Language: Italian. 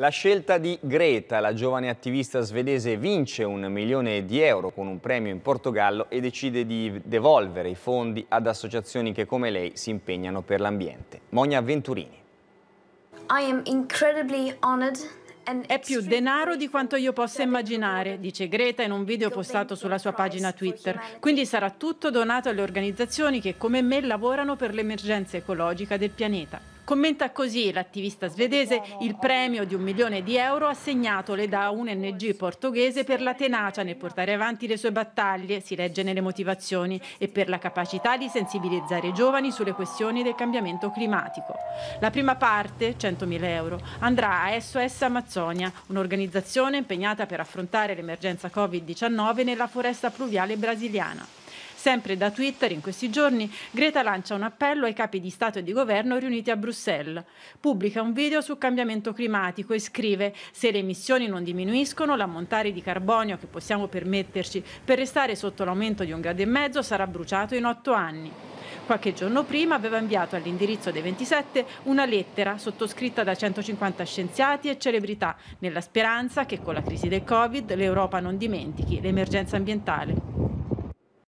La scelta di Greta, la giovane attivista svedese, vince un milione di euro con un premio in Portogallo e decide di devolvere i fondi ad associazioni che come lei si impegnano per l'ambiente. Monia Venturini. I am incredibly honored è più denaro di quanto io possa immaginare, dice Greta in un video postato sulla sua pagina Twitter. Quindi sarà tutto donato alle organizzazioni che come me lavorano per l'emergenza ecologica del pianeta. Commenta così l'attivista svedese il premio di un milione di euro assegnatole da un'ONG portoghese per la tenacia nel portare avanti le sue battaglie, si legge nelle motivazioni, e per la capacità di sensibilizzare i giovani sulle questioni del cambiamento climatico. La prima parte, 100.000 euro, andrà a SOS Amazzonia, un'organizzazione impegnata per affrontare l'emergenza Covid-19 nella foresta pluviale brasiliana. Sempre da Twitter in questi giorni Greta lancia un appello ai capi di Stato e di Governo riuniti a Bruxelles. Pubblica un video sul cambiamento climatico e scrive se le emissioni non diminuiscono l'ammontare di carbonio che possiamo permetterci per restare sotto l'aumento di un grado e mezzo sarà bruciato in otto anni. Qualche giorno prima aveva inviato all'indirizzo dei 27 una lettera sottoscritta da 150 scienziati e celebrità, nella speranza che con la crisi del Covid l'Europa non dimentichi l'emergenza ambientale.